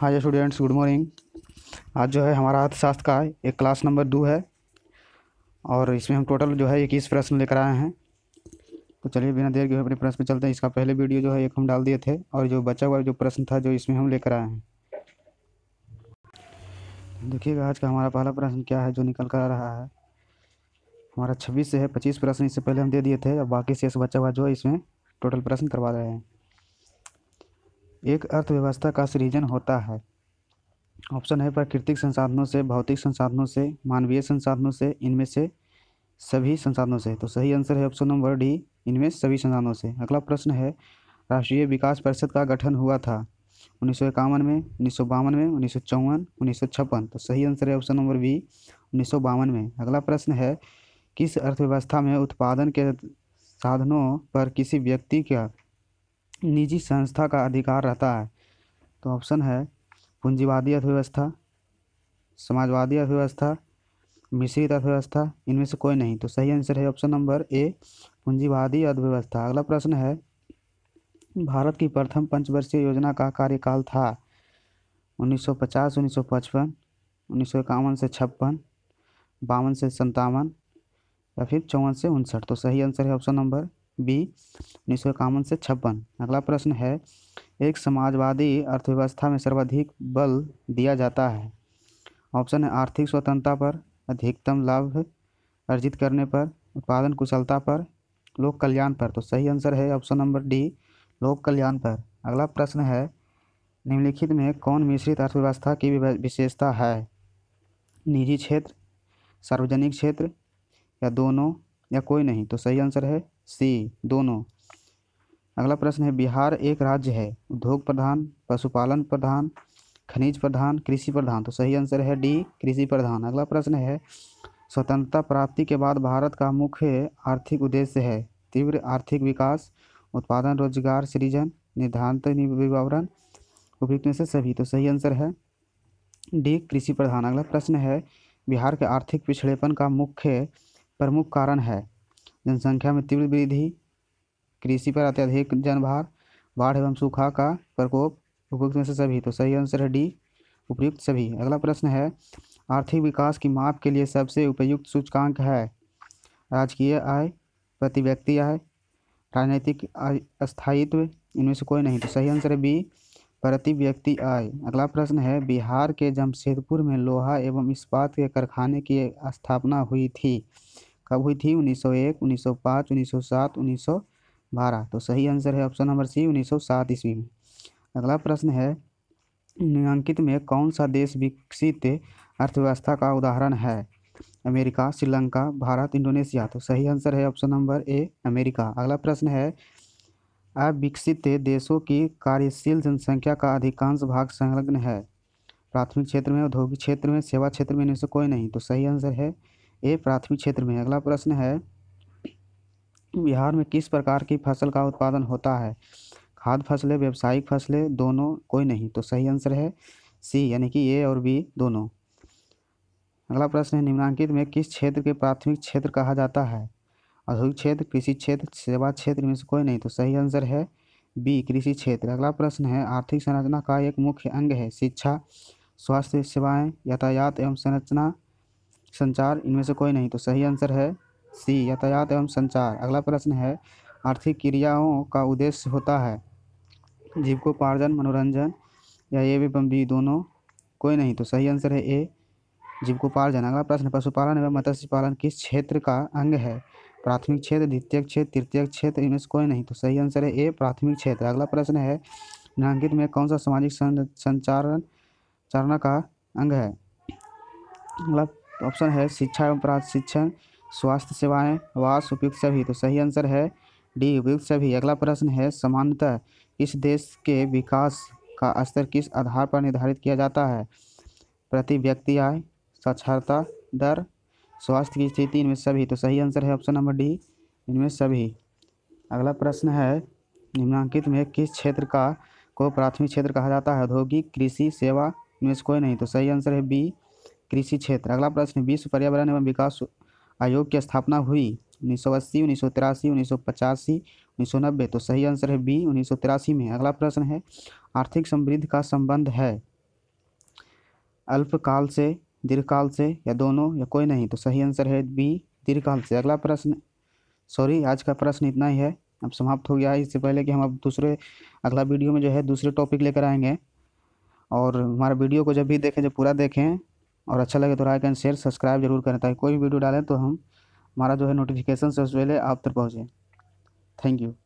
hi students good morning आज जो है हमारा अर्थशास्त्र का एक क्लास नंबर दो है और इसमें हम टोटल जो है इक्कीस प्रश्न लेकर आए हैं तो चलिए बिना देर के अपने प्रश्न पे चलते हैं इसका पहले वीडियो जो है एक हम डाल दिए थे और जो बचा हुआ जो प्रश्न था जो इसमें हम लेकर आए हैं देखिएगा आज का हमारा पहला प्रश्न क्या है जो निकल कर आ रहा है हमारा छब्बीस से है पच्चीस प्रश्न इससे पहले हम दे दिए थे और बाकी से बचा हुआ जो है इसमें टोटल प्रश्न करवा रहे हैं एक अर्थव्यवस्था का सृजन होता है ऑप्शन है प्राकृतिक संसाधनों से भौतिक संसाधनों से मानवीय संसाधनों से इनमें से सभी संसाधनों से तो सही आंसर है ऑप्शन नंबर डी इनमें सभी संसाधनों से अगला प्रश्न है राष्ट्रीय विकास परिषद का गठन हुआ था उन्नीस सौ इक्यावन में उन्नीस सौ बावन में उन्नीस सौ चौवन उन्नीस सौ छप्पन तो सही आंसर है ऑप्शन नंबर बी उन्नीस सौ बावन में अगला प्रश्न है किस अर्थव्यवस्था में उत्पादन के साधनों पर किसी व्यक्ति का निजी संस्था का अधिकार रहता है तो ऑप्शन है पूंजीवादी अर्थव्यवस्था समाजवादी अर्थव्यवस्था मिश्रित अर्थव्यवस्था इनमें से कोई नहीं तो सही आंसर है ऑप्शन नंबर ए पूंजीवादी अर्थव्यवस्था अगला प्रश्न है भारत की प्रथम पंचवर्षीय योजना का कार्यकाल था 1950, 1955, उन्नीस से छप्पन बावन से संतावन या फिर चौवन से उनसठ तो सही आंसर है ऑप्शन नंबर बी उन्नीस सौ इक्यावन से छप्पन अगला प्रश्न है एक समाजवादी अर्थव्यवस्था में सर्वाधिक बल दिया जाता है ऑप्शन है आर्थिक स्वतंत्रता पर अधिकतम लाभ अर्जित करने पर उत्पादन कुशलता पर लोक कल्याण पर तो सही आंसर है ऑप्शन नंबर डी लोक कल्याण पर अगला प्रश्न है निम्नलिखित में कौन मिश्रित अर्थव्यवस्था की विशेषता है निजी क्षेत्र सार्वजनिक क्षेत्र या दोनों या कोई नहीं तो सही आंसर है सी दोनों अगला प्रश्न है बिहार एक राज्य है उद्योग प्रधान पशुपालन प्रधान खनिज प्रधान कृषि प्रधान तो सही आंसर है डी कृषि प्रधान अगला प्रश्न है स्वतंत्रता प्राप्ति के बाद भारत का मुख्य आर्थिक उद्देश्य है तीव्र आर्थिक विकास उत्पादन रोजगार सृजन निर्धारित विवरण उपयुक्त में से सभी तो सही आंसर है डी कृषि प्रधान अगला प्रश्न है बिहार के आर्थिक पिछड़ेपन का मुख्य प्रमुख कारण है जनसंख्या में तीव्र वृद्धि कृषि पर अत्यधिक जनभार बाढ़ एवं सूखा का प्रकोप उपयुक्त में से सभी तो सही आंसर है डी उपयुक्त सभी अगला प्रश्न है आर्थिक विकास की माप के लिए सबसे उपयुक्त सूचकांक है राजकीय आय प्रति व्यक्ति आय राजनीतिक स्थायित्व इनमें से कोई नहीं तो सही आंसर है बी प्रति व्यक्ति आय अगला प्रश्न है बिहार के जमशेदपुर में लोहा एवं इस्पात के कारखाने की स्थापना हुई थी कब हुई थी 1901, 1905, 1907, 1912 तो सही आंसर है ऑप्शन नंबर सी 1907 ईस्वी में अगला प्रश्न है निम्नांकित में कौन सा देश विकसित अर्थव्यवस्था का उदाहरण है अमेरिका श्रीलंका भारत इंडोनेशिया तो सही आंसर है ऑप्शन नंबर ए अमेरिका अगला प्रश्न है अविकसित देशों की कार्यशील जनसंख्या का अधिकांश भाग संलग्न है प्राथमिक क्षेत्र में औद्योगिक क्षेत्र में सेवा क्षेत्र में इनमें से कोई नहीं तो सही आंसर है ये प्राथमिक क्षेत्र में अगला प्रश्न है बिहार में किस प्रकार की फसल का उत्पादन होता है खाद्य फसलें व्यावसायिक फसलें दोनों कोई नहीं तो सही आंसर है सी यानी कि ए और बी दोनों अगला प्रश्न है निम्नांकित में किस क्षेत्र के प्राथमिक क्षेत्र कहा जाता है औद्योगिक क्षेत्र कृषि क्षेत्र सेवा क्षेत्र में से कोई नहीं तो सही आंसर है बी कृषि क्षेत्र अगला प्रश्न है आर्थिक संरचना का एक मुख्य अंग है शिक्षा स्वास्थ्य सेवाएं यातायात एवं संरचना संचार इनमें से कोई नहीं तो सही आंसर है सी यातायात एवं संचार अगला प्रश्न है आर्थिक क्रियाओं का उद्देश्य होता है जीविकोपार्जन मनोरंजन या ए एवं बम्बी दोनों कोई नहीं तो सही आंसर है ए जीविकोपार्जन अगला प्रश्न पशुपालन एवं मत्स्य पालन किस क्षेत्र का अंग है प्राथमिक क्षेत्र द्वितीय क्षेत्र तृतीय क्षेत्र इनमें से कोई नहीं तो सही आंसर है ए प्राथमिक क्षेत्र अगला प्रश्न है नामांकित में कौन सा सामाजिक संचारण चारणा का अंग है अगला मतलब ऑप्शन है शिक्षा एवं प्रशिक्षण स्वास्थ्य सेवाएं आवास उपयुक्त सभी तो सही आंसर है डी उपयुक्त सभी अगला प्रश्न है सामान्यतः इस देश के विकास का स्तर किस आधार पर निर्धारित किया जाता है प्रति व्यक्ति आय साक्षरता दर स्वास्थ्य की स्थिति इनमें सभी तो सही आंसर है ऑप्शन नंबर डी इनमें सभी अगला प्रश्न है निम्नांकित में किस क्षेत्र का को प्राथमिक क्षेत्र कहा जाता है औद्योगिक कृषि सेवा इनमें से कोई नहीं तो सही आंसर है बी कृषि क्षेत्र अगला प्रश्न विश्व पर्यावरण एवं विकास आयोग की स्थापना हुई उन्नीस सौ अस्सी उन्नीस सौ तिरासी उन्नीस सौ पचासी उन्नीस सौ नब्बे तो सही आंसर है बी उन्नीस सौ तिरासी में अगला प्रश्न है आर्थिक समृद्धि का संबंध है अल्पकाल से दीर्घकाल से या दोनों या कोई नहीं तो सही आंसर है बी दीर्घकाल से अगला प्रश्न सॉरी आज का प्रश्न इतना ही है अब समाप्त हो गया है इससे पहले कि हम अब दूसरे अगला वीडियो में जो है दूसरे टॉपिक लेकर आएंगे और हमारे वीडियो को जब भी देखें जब पूरा देखें और अच्छा लगे तो लाइक एंड शेयर सब्सक्राइब जरूर करें ताकि कोई भी वीडियो डालें तो हम हमारा जो है नोटिफिकेशन सबसे पहले आप तक पहुँचें थैंक यू